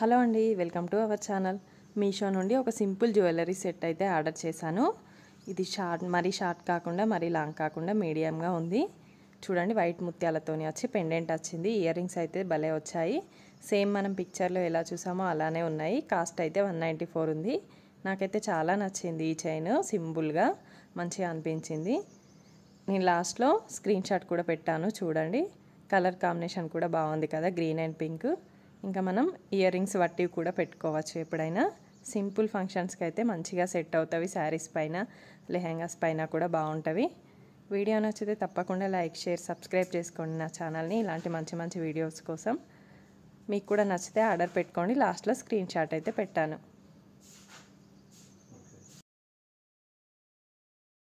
hello అండి welcome to our channel Meesho నుండి ఒక సింపుల్ జ్యువెలరీ సెట్ అయితే ఆర్డర్ చేశాను ఇది షార్ట్ మరీ షార్ట్ కాకుండా మరీ లాంగ్ కాకుండా మీడియంగా ఉంది చూడండి వైట్ ముత్యాలతోని వచ్చి పెండెంట్ వచ్చింది ఇయర్ రింగ్స్ అయితే భలే వచ్చాయి సేమ్ మనం పిక్చర్లో ఎలా చూసామో అలానే ఉన్నాయి కాస్ట్ అయితే వన్ నైంటీ ఫోర్ ఉంది నాకైతే చాలా నచ్చింది ఈ చైన్ సింపుల్గా మంచిగా అనిపించింది నేను లాస్ట్లో స్క్రీన్ షాట్ కూడా పెట్టాను చూడండి కలర్ కాంబినేషన్ కూడా బాగుంది కదా గ్రీన్ అండ్ పింక్ ఇంకా మనం ఇయర్ రింగ్స్ వట్టివి కూడా పెట్టుకోవచ్చు ఎప్పుడైనా సింపుల్ ఫంక్షన్స్కి అయితే మంచిగా సెట్ అవుతాయి శారీస్ పైన లెహెంగాస్ పైన కూడా బాగుంటుంది వీడియో నచ్చితే తప్పకుండా లైక్ షేర్ సబ్స్క్రైబ్ చేసుకోండి నా ఛానల్ని ఇలాంటి మంచి మంచి వీడియోస్ కోసం మీకు కూడా నచ్చితే ఆర్డర్ పెట్టుకోండి లాస్ట్లో స్క్రీన్ షాట్ అయితే పెట్టాను